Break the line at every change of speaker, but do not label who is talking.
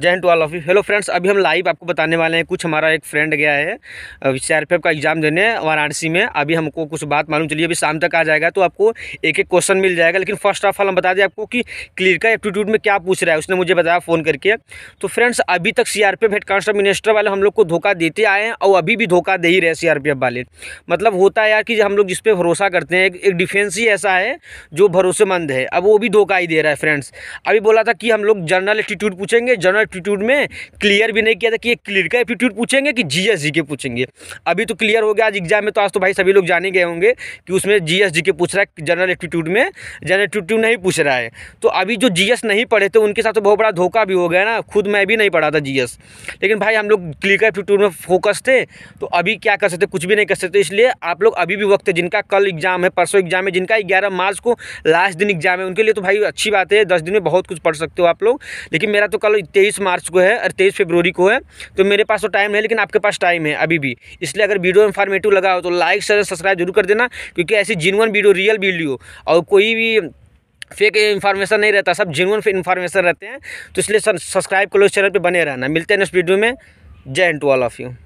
जय to all of you hello friends अभी हम लाइव आपको बताने वाले हैं कुछ हमारा एक फ्रेंड गया है सी आर का एग्ज़ाम देने वाराणसी में अभी हमको कुछ बात मालूम चली अभी शाम तक आ जाएगा तो आपको एक एक क्वेश्चन मिल जाएगा लेकिन फर्स्ट ऑफ ऑल हम बता दें आपको कि क्लियर का एप्टीट्यूड में क्या पूछ रहा है उसने मुझे बताया फ़ोन करके तो फ्रेंड्स अभी तक सी आर हेड मिनिस्टर वाले हम लोग को धोखा देते आए हैं और अभी भी धोखा दे ही रहे सी वाले मतलब होता है यार कि हम लोग जिस पर भरोसा करते हैं एक डिफेंस ही ऐसा है जो भरोसेमंद है अब वो भी धोखा ही दे रहा है फ्रेंड्स अभी बोला था कि हम लोग जनरल एप्टीट्यूड पूछेंगे जनरल एप्टीट्यूड में क्लियर भी नहीं किया था कि ये क्लियर का एप्टीट्यूड पूछेंगे कि जी के पूछेंगे अभी तो क्लियर हो गया आज एग्जाम में तो आज तो भाई सभी लोग जाने गए होंगे कि उसमें जी के पूछ रहा है जनरल एप्टीट्यूड में जनरल एप्टीट्यूड नहीं पूछ रहा है तो अभी जो जी नहीं पढ़े थे उनके साथ तो बहुत बड़ा धोखा भी हो गया ना खुद मैं भी नहीं पढ़ा था जी लेकिन भाई हम लोग क्लियर का एप्टीट्यूड में फोकस थे तो अभी क्या कर सकते कुछ भी नहीं कर सकते इसलिए आप लोग अभी भी वक्त है जिनका कल एग्जाम है परसों एग्जाम है जिनका ग्यारह मार्च को लास्ट दिन एग्जाम है उनके लिए तो भाई अच्छी बात है दस दिन में बहुत कुछ पढ़ सकते हो आप लोग लेकिन मेरा तो कल तेईस मार्च को है और तेईस फेबररी को है तो मेरे पास तो टाइम है लेकिन आपके पास टाइम है अभी भी इसलिए अगर वीडियो इन्फॉर्मेटिव लगा हो तो लाइक शेयर सब्सक्राइब जरूर कर देना क्योंकि ऐसी जिनवन वीडियो रियल वीडियो और कोई भी फेक इन्फॉर्मेशन नहीं रहता सब जिनवन इन्फॉर्मेशन रहते हैं तो इसलिए सब्सक्राइब करो इस चैनल पर बने रहना मिलते हैं नेक्स्ट वीडियो में Jai Hind to all of you